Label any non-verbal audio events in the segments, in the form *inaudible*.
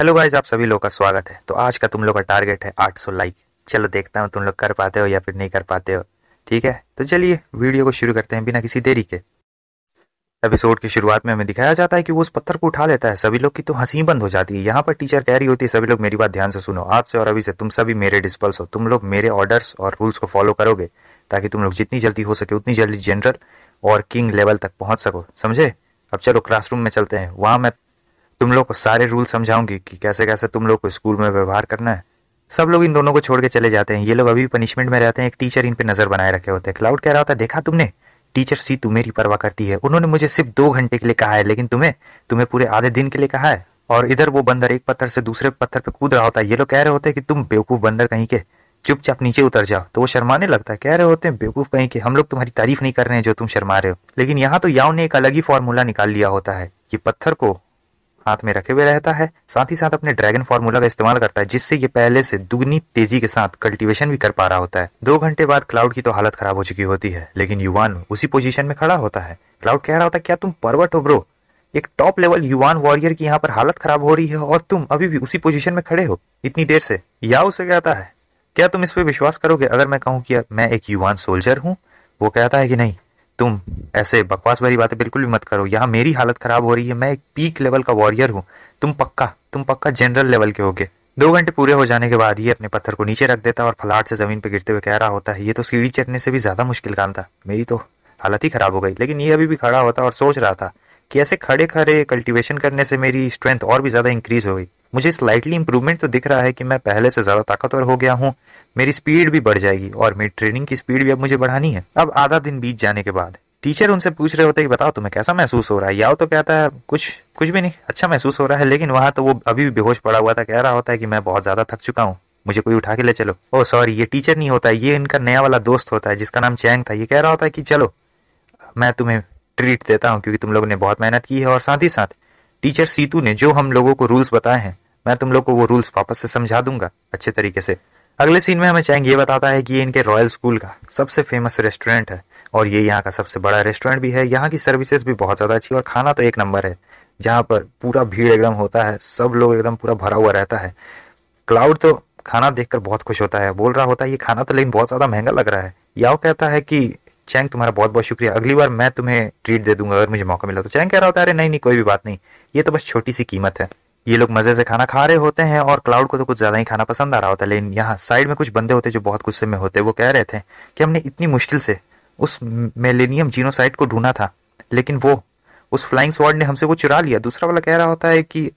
hello guys आप सभी लोग का स्वागत है तो आज का तुम लोग का टारगेट है 800 लाइक चलो देखता हूँ तुम लोग कर पाते हो या फिर नहीं कर पाते हो ठीक है तो चलिए वीडियो को शुरू करते हैं बिना किसी देरी के एपिसोड की शुरुआत में हमें दिखाया जाता है कि वो उस पत्थर को उठा लेता है सभी लोग की तो हंसी बंद हो जाती है यहाँ पर टीचर कह रही होती है सभी लोग मेरी बात ध्यान से सुनो आज से और अभी से तुम सभी मेरे डिस्पल्स हो तुम लोग मेरे ऑर्डर्स और रूल्स को फॉलो करोगे ताकि तुम लोग जितनी जल्दी हो सके उतनी जल्दी जनरल और किंग लेवल तक पहुंच सको समझे अब चलो क्लासरूम में चलते हैं वहां मैं तुम लोग को सारे रूल समझाऊंगी कि कैसे कैसे तुम लोग को स्कूल में व्यवहार करना है सब लोग इन दोनों को छोड़ के चले जाते हैं ये लोग अभी भी पनिशमेंट में रहते हैं एक टीचर इन पे नजर बनाए रखे होते हैं क्लाउड कह रहा होता है देखा तुमने टीचर सी तू मेरी परवाह करती है उन्होंने मुझे सिर्फ दो घंटे के लिए कहा है लेकिन तुम्हें तुम्हें पूरे आधे दिन के लिए कहा है और इधर वो बंदर एक पत्थर से दूसरे पत्थर पे कूद रहा होता है ये लोग कह रहे होते हैं कि तुम बेवकूफ बंदर कहीं के चुपचाप नीचे उतर जाओ तो वो शर्माने लगता है कह रहे होते हैं बेवकूफ कहीं के हम लोग तुम्हारी तारीफ नहीं कर रहे हैं जो तुम शर्मा रहे हो लेकिन यहाँ तो याओ ने एक अलग ही फॉर्मूला निकाल लिया होता है कि पत्थर को हाथ में रखे हुए रहता है साथ ही साथ अपने ड्रैगन फार्मूला का इस्तेमाल करता है जिससे ये पहले से दुगनी तेजी के साथ कल्टीवेशन भी कर पा रहा होता है दो घंटे बाद क्लाउड की तो हालत खराब हो चुकी होती है लेकिन युवान उसी पोजिशन में खड़ा होता है क्लाउड कह रहा होता है क्या तुम परवट हो ब्रो एक टॉप लेवल युवान वॉरियर की यहाँ पर हालत खराब हो रही है और तुम अभी भी उसी पोजिशन में खड़े हो इतनी देर से या उसे कहता है क्या तुम इस पर विश्वास करोगे अगर मैं कहूँ कि मैं एक युवान सोल्जर हूँ वो कहता है कि नहीं तुम ऐसे बकवास भरी बातें बिल्कुल भी मत करो यहाँ मेरी हालत खराब हो रही है मैं एक पीक लेवल का वॉरियर हूँ तुम पक्का तुम पक्का जनरल लेवल के होगे दो घंटे पूरे हो जाने के बाद ये अपने पत्थर को नीचे रख देता और फलाट से जमीन पर गिरते हुए कह रहा होता है ये तो सीढ़ी चढ़ने से भी ज्यादा मुश्किल काम था मेरी तो हालत ही खराब हो गई लेकिन ये अभी भी खड़ा होता और सोच रहा था कि ऐसे खड़े खड़े कल्टीवेशन करने से मेरी स्ट्रेंथ और भी ज़्यादा इंक्रीज़ हो गई मुझे स्लाइटली इंप्रूवमेंट तो दिख रहा है कि मैं पहले से ज़्यादा ताकतवर हो गया हूँ मेरी स्पीड भी बढ़ जाएगी और मेरी ट्रेनिंग की स्पीड भी अब मुझे बढ़ानी है अब आधा दिन बीत जाने के बाद टीचर उनसे पूछ रहे होते कि बताओ तुम्हें कैसा महसूस हो रहा है याओ तो कहता है कुछ कुछ भी नहीं अच्छा महसूस हो रहा है लेकिन वहां तो वो अभी भी बेहोश पड़ा हुआ था कह रहा होता है कि मैं बहुत ज़्यादा थक चुका हूँ मुझे कोई उठा के ले चलो ओ सॉरी ये टीचर नहीं होता है ये इनका नया वाला दोस्त होता है जिसका नाम चैंग था ये कह रहा होता है कि चलो मैं तुम्हें ट्रीट देता हूँ क्योंकि तुम लोगों ने बहुत मेहनत की है और साथ ही साथ टीचर सीतू ने जो हम लोगों को रूल्स बताए हैं मैं तुम लोग को वो रूल्स वापस से समझा दूंगा अच्छे तरीके से अगले सीन में हमें चैंग ये बताता है कि ये इनके रॉयल स्कूल का सबसे फेमस रेस्टोरेंट है और ये यहाँ का सबसे बड़ा रेस्टोरेंट भी है यहाँ की सर्विसेज भी बहुत ज़्यादा अच्छी और खाना तो एक नंबर है जहाँ पर पूरा भीड़ एकदम होता है सब लोग एकदम पूरा भरा हुआ रहता है क्लाउड तो खाना देखकर बहुत खुश होता है बोल रहा होता है ये खाना तो लेकिन बहुत ज़्यादा महंगा लग रहा है याओ कहता है कि चैंग तुम्हारा बहुत बहुत शुक्रिया अगली बार मैं तुम्हें ट्रीट दे दूंगा अगर मुझे मौका मिला तो चैंग कह रहा होता है अरे नहीं नहीं कोई भी बात नहीं ये तो बस छोटी सी कीमत है ये लोग मजे से खाना खा रहे होते हैं और क्लाउड को तो कुछ ज्यादा ही खाना पसंद आ रहा होता है लेकिन यहाँ साइड में कुछ बंदे होते जो बहुत गुस्से में होते वो कह रहे थे कि हमने इतनी मुश्किल से उस मेलेनियम जीनोसाइट को ढूंढा था लेकिन वो उस फ्लाइंग स्वाड ने हमसे वो चुरा लिया दूसरा वाला कह रहा होता है कि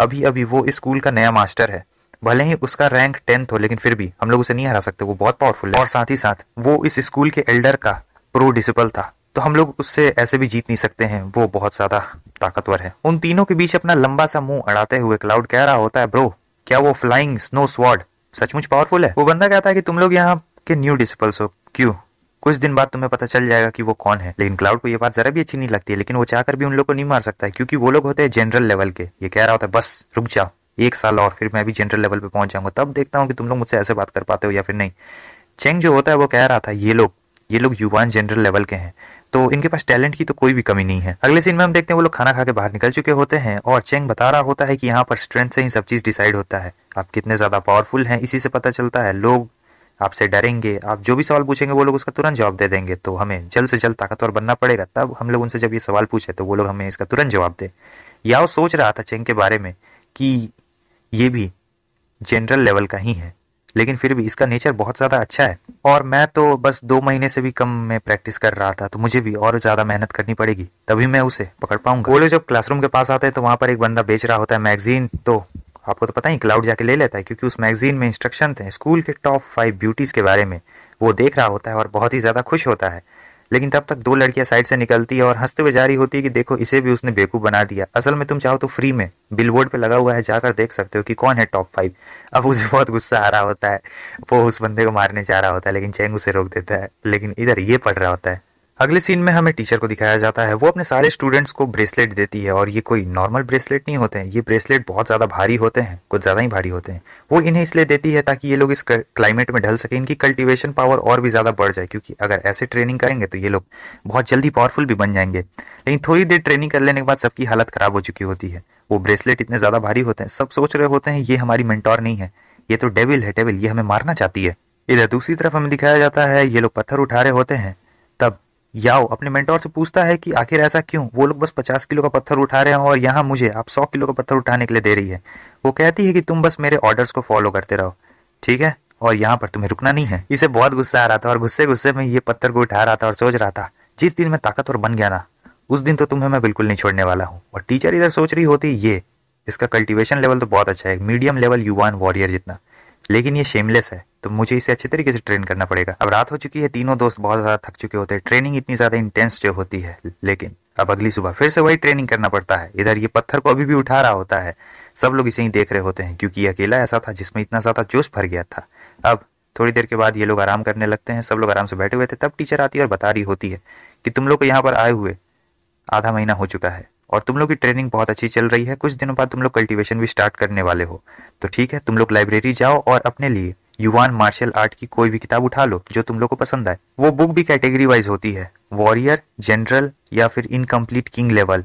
अभी अभी वो इस स्कूल का नया मास्टर है भले ही उसका रैंक टेंथ हो लेकिन फिर भी हम लोग उसे नहीं हरा सकते वो बहुत पावरफुल है और साथ ही साथ वो इस स्कूल के एल्डर का प्रो डिसिपल था तो हम लोग उससे ऐसे भी जीत नहीं सकते हैं वो बहुत ज्यादा ताकतवर है उन तीनों के बीच अपना लंबा सा मुंह अड़ाते हुए क्लाउड कह रहा होता है ब्रो क्या वो फ्लाइंग स्नो स्वॉर्ड सचमुच पावरफुल है वो बंदा कहता है कि तुम लोग यहाँ के न्यू डिसिपल्स हो क्यों कुछ दिन बाद तुम्हें पता चल जाएगा कि वो कौन है लेकिन क्लाउड को ये बात जरा भी अच्छी नहीं लगती है लेकिन वो चाहकर भी उन लोग को नहीं मार सकता है क्योंकि वो लोग होते हैं जनरल लेवल के ये कह रहा होता है बस रुक जाओ एक साल और फिर मैं भी जनरल लेवल पे पहुंच जाऊंगा तब देखता हूँ कि तुम लोग मुझसे ऐसे बात कर पाते हो या फिर नहीं चेंग जो होता है वो कह रहा था ये लोग ये लोग युवा जनरल लेवल के हैं तो इनके पास टैलेंट की तो कोई भी कमी नहीं है अगले सीन में हम देखते हैं वो लोग खाना खा के बाहर निकल चुके होते हैं और चेंग बता रहा होता है कि यहाँ पर स्ट्रेंथ से ही सब चीज़ डिसाइड होता है आप कितने ज़्यादा पावरफुल हैं इसी से पता चलता है लोग आपसे डरेंगे आप जो भी सवाल पूछेंगे वो लोग उसका तुरंत जवाब दे देंगे तो हमें जल्द से जल्द ताकतवर बनना पड़ेगा तब हम लोग उनसे जब ये सवाल पूछे तो वो लोग हमें इसका तुरंत जवाब दें या वो सोच रहा था चेंग के बारे में कि ये भी जनरल लेवल का ही है लेकिन फिर भी इसका नेचर बहुत ज़्यादा अच्छा है और मैं तो बस दो महीने से भी कम में प्रैक्टिस कर रहा था तो मुझे भी और ज्यादा मेहनत करनी पड़ेगी तभी मैं उसे पकड़ पाऊंगा बोले जब क्लासरूम के पास आते हैं तो वहां पर एक बंदा बेच रहा होता है मैगजीन तो आपको तो पता ही क्लाउड जाके ले लेता है क्योंकि उस मैगजीन में इंस्ट्रक्शन थे स्कूल के टॉप फाइव ब्यूटीज के बारे में वो देख रहा होता है और बहुत ही ज्यादा खुश होता है लेकिन तब तक दो लड़कियां साइड से निकलती है और हंसते हुए जारी होती है कि देखो इसे भी उसने बेवकूफ़ बना दिया असल में तुम चाहो तो फ्री में बिलबोर्ड पे लगा हुआ है जाकर देख सकते हो कि कौन है टॉप फाइव अब उसे बहुत गुस्सा आ रहा होता है वो उस बंदे को मारने जा रहा होता है लेकिन चैंग उसे रोक देता है लेकिन इधर ये पढ़ रहा होता है अगले सीन में हमें टीचर को दिखाया जाता है वो अपने सारे स्टूडेंट्स को ब्रेसलेट देती है और ये कोई नॉर्मल ब्रेसलेट नहीं होते हैं ये ब्रेसलेट बहुत ज़्यादा भारी होते हैं कुछ ज़्यादा ही भारी होते हैं वो इन्हें इसलिए देती है ताकि ये लोग इस क्लाइमेट में ढल सके इनकी कल्टिवेशन पावर और भी ज़्यादा बढ़ जाए क्योंकि अगर ऐसे ट्रेनिंग करेंगे तो ये लोग बहुत जल्दी पावरफुल भी बन जाएंगे लेकिन थोड़ी देर ट्रेनिंग कर लेने के बाद सबकी हालत ख़राब हो चुकी होती है वो ब्रेसलेट इतने ज़्यादा भारी होते हैं सब सोच रहे होते हैं ये हमारी मेंटोर नहीं है ये तो डेविल है डेविल ये हमें मारना चाहती है इधर दूसरी तरफ हमें दिखाया जाता है ये लोग पत्थर उठा रहे होते हैं तब याओ अपने मेंटोर से पूछता है कि आखिर ऐसा क्यों वो लोग बस पचास किलो का पत्थर उठा रहे हैं और यहाँ मुझे आप सौ किलो का पत्थर उठाने के लिए दे रही है वो कहती है कि तुम बस मेरे ऑर्डर्स को फॉलो करते रहो ठीक है और यहाँ पर तुम्हें रुकना नहीं है इसे बहुत गुस्सा आ रहा था और गुस्से गुस्से में ये पत्थर को उठा रहा था और सोच रहा था जिस दिन मैं ताकतवर बन गया ना उस दिन तो तुम्हें मैं बिल्कुल नहीं छोड़ने वाला हूँ और टीचर इधर सोच रही होती ये इसका कल्टीवेशन लेवल तो बहुत अच्छा है मीडियम लेवल युवान वॉरियर जितना लेकिन ये शेमलेस है तो मुझे इसे अच्छे तरीके से ट्रेन करना पड़ेगा अब रात हो चुकी है तीनों दोस्त बहुत ज़्यादा थक चुके होते हैं ट्रेनिंग इतनी ज़्यादा इंटेंस जो होती है लेकिन अब अगली सुबह फिर से वही ट्रेनिंग करना पड़ता है इधर ये पत्थर को अभी भी उठा रहा होता है सब लोग इसे ही देख रहे होते हैं क्योंकि ये अकेला ऐसा था जिसमें इतना ज़्यादा जोश भर गया था अब थोड़ी देर के बाद ये लोग आराम करने लगते हैं सब लोग आराम से बैठे हुए थे तब टीचर आती है और बता रही होती है कि तुम लोग यहाँ पर आए हुए आधा महीना हो चुका है और तुम लोग की ट्रेनिंग बहुत अच्छी चल रही है कुछ दिनों बाद तुम लोग कल्टीवेशन भी स्टार्ट करने वाले हो तो ठीक है तुम लोग लाइब्रेरी जाओ और अपने लिए युवान मार्शल आर्ट की कोई भी किताब उठा लो जो तुम लोग को पसंद आए वो बुक भी कैटेगरी वाइज होती है वॉरियर जनरल या फिर इनकम्प्लीट किंग लेवल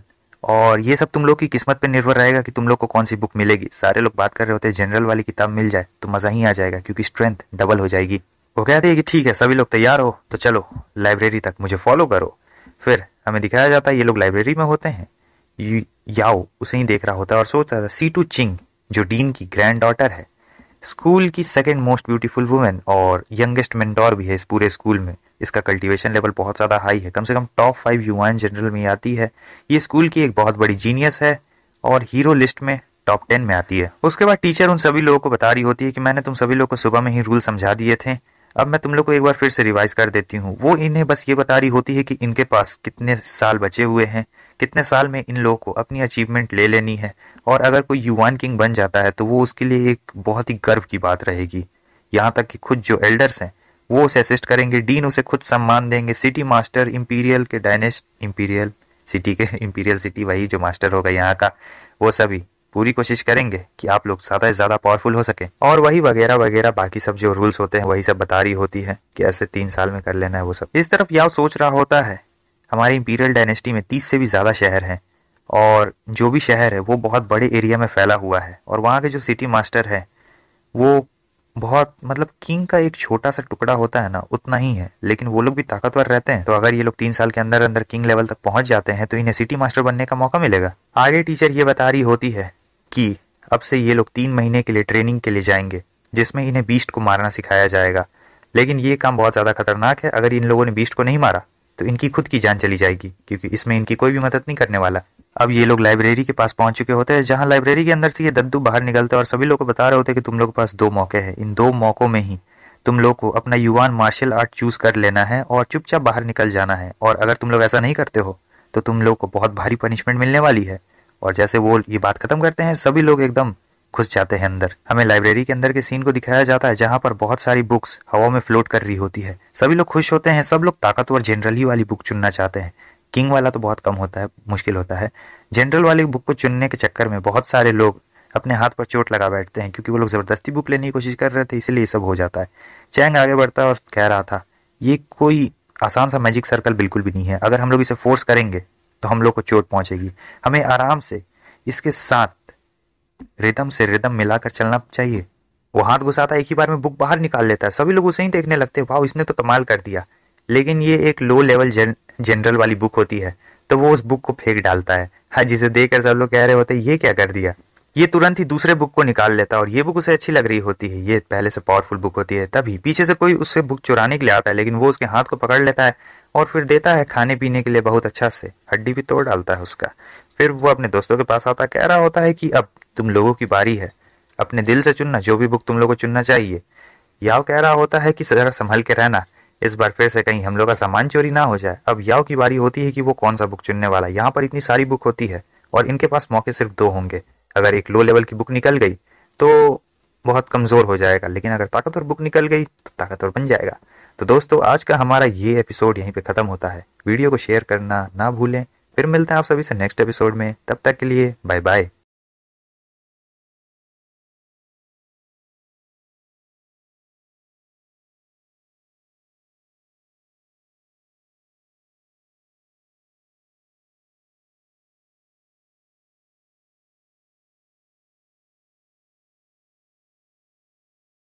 और ये सब तुम लोग की किस्मत पे निर्भर रहेगा कि तुम लोग को कौन सी बुक मिलेगी सारे लोग बात कर रहे होते हैं जनरल वाली किताब मिल जाए तो मजा ही आ जाएगा क्योंकि स्ट्रेंथ डबल हो जाएगी वो कहते हैं कि ठीक है सभी लोग तैयार हो तो चलो लाइब्रेरी तक मुझे फॉलो करो फिर हमें दिखाया जाता है ये लोग लाइब्रेरी में होते हैं याओ उसे ही देख रहा होता है और सोच रहा था टू चिंग जो डीन की ग्रैंड डॉटर है स्कूल की सेकेंड मोस्ट ब्यूटीफुल वुमेन और यंगेस्ट मेंटोर भी है इस पूरे स्कूल में इसका कल्टीवेशन लेवल बहुत ज़्यादा हाई है कम से कम टॉप फाइव युवान जनरल में आती है ये स्कूल की एक बहुत बड़ी जीनियस है और हीरो लिस्ट में टॉप टेन में आती है उसके बाद टीचर उन सभी लोगों को बता रही होती है कि मैंने तुम सभी लोगों को सुबह में ही रूल समझा दिए थे अब मैं तुम लोग को एक बार फिर से रिवाइज कर देती हूँ वो इन्हें बस ये बता रही होती है कि इनके पास कितने साल बचे हुए हैं कितने साल में इन लोगों को अपनी अचीवमेंट ले लेनी है और अगर कोई युवान किंग बन जाता है तो वो उसके लिए एक बहुत ही गर्व की बात रहेगी यहाँ तक कि खुद जो एल्डर्स हैं वो उसे असिस्ट करेंगे डीन उसे खुद सम्मान देंगे सिटी मास्टर इम्पीरियल के डायनेस्ट इम्पीरियल सिटी के इम्पीरियल *laughs* सिटी वही जो मास्टर होगा यहाँ का वो सभी पूरी कोशिश करेंगे कि आप लोग ज्यादा से ज्यादा पावरफुल हो सके और वही वगैरह वगैरह बाकी सब जो रूल्स होते हैं वही सब बता रही होती है कि ऐसे तीन साल में कर लेना है वो सब इस तरफ याव सोच रहा होता है हमारी इंपीरियल डायनेस्टी में तीस से भी ज्यादा शहर हैं और जो भी शहर है वो बहुत बड़े एरिया में फैला हुआ है और वहाँ के जो सिटी मास्टर है वो बहुत मतलब किंग का एक छोटा सा टुकड़ा होता है ना उतना ही है लेकिन वो लोग भी ताकतवर रहते हैं तो अगर ये लोग तीन साल के अंदर अंदर किंग लेवल तक पहुंच जाते हैं तो इन्हें सिटी मास्टर बनने का मौका मिलेगा आगे टीचर ये बता रही होती है कि अब से ये लोग तीन महीने के लिए ट्रेनिंग के लिए जाएंगे जिसमें इन्हें बीस्ट को मारना सिखाया जाएगा लेकिन ये काम बहुत ज़्यादा खतरनाक है अगर इन लोगों ने बीस्ट को नहीं मारा तो इनकी खुद की जान चली जाएगी क्योंकि इसमें इनकी कोई भी मदद नहीं करने वाला अब ये लोग लाइब्रेरी के पास पहुंच चुके होते हैं जहां लाइब्रेरी के अंदर से ये दद्दू बाहर निकलते हैं और सभी लोग को बता रहे होते हैं कि तुम लोग के पास दो मौके हैं इन दो मौक़ों में ही तुम लोग को अपना युवान मार्शल आर्ट चूज कर लेना है और चुपचाप बाहर निकल जाना है और अगर तुम लोग ऐसा नहीं करते हो तो तुम लोग को बहुत भारी पनिशमेंट मिलने वाली है और जैसे वो ये बात खत्म करते हैं सभी लोग एकदम घुस जाते हैं अंदर हमें लाइब्रेरी के अंदर के सीन को दिखाया जाता है जहाँ पर बहुत सारी बुक्स हवा में फ्लोट कर रही होती है सभी लोग खुश होते हैं सब लोग ताकतवर जनरल ही वाली बुक चुनना चाहते हैं किंग वाला तो बहुत कम होता है मुश्किल होता है जनरल वाली बुक को चुनने के चक्कर में बहुत सारे लोग अपने हाथ पर चोट लगा बैठते हैं क्योंकि वो लोग ज़बरदस्ती बुक लेने की कोशिश कर रहे थे इसीलिए सब हो जाता है चैंग आगे बढ़ता है और कह रहा था ये कोई आसान सा मैजिक सर्कल बिल्कुल भी नहीं है अगर हम लोग इसे फोर्स करेंगे तो हम लोग को चोट पहुंचेगी हमें आराम से इसके साथ रिदम से रिदम मिलाकर चलना चाहिए वो हाथ घुसाता है एक ही बार में बुक बाहर निकाल लेता है सभी लोग उसे ही देखने लगते हैं भाव इसने तो कमाल कर दिया लेकिन ये एक लो लेवल जन, जनरल वाली बुक होती है तो वो उस बुक को फेंक डालता है हाँ जिसे देखकर सब लोग कह रहे होते ये क्या कर दिया ये तुरंत ही दूसरे बुक को निकाल लेता है और ये बुक उसे अच्छी लग रही होती है ये पहले से पावरफुल बुक होती है तभी पीछे से कोई उससे बुक चुराने के लिए आता है लेकिन वो उसके हाथ को पकड़ लेता है और फिर देता है खाने पीने के लिए बहुत अच्छा से हड्डी भी तोड़ डालता है उसका फिर वो अपने दोस्तों के पास आता कह रहा होता है कि अब तुम लोगों की बारी है अपने दिल से चुनना जो भी बुक तुम लोग को चुनना चाहिए याव कह रहा होता है कि जरा संभल के रहना इस बार फिर से कहीं हम लोग का सामान चोरी ना हो जाए अब याव की बारी होती है कि वो कौन सा बुक चुनने वाला है यहाँ पर इतनी सारी बुक होती है और इनके पास मौके सिर्फ दो होंगे अगर एक लो लेवल की बुक निकल गई तो बहुत कमज़ोर हो जाएगा लेकिन अगर ताकतवर बुक निकल गई तो ताकतवर बन जाएगा तो दोस्तों आज का हमारा ये एपिसोड यहीं पे ख़त्म होता है वीडियो को शेयर करना ना भूलें फिर मिलते हैं आप सभी से नेक्स्ट एपिसोड में तब तक के लिए बाय बाय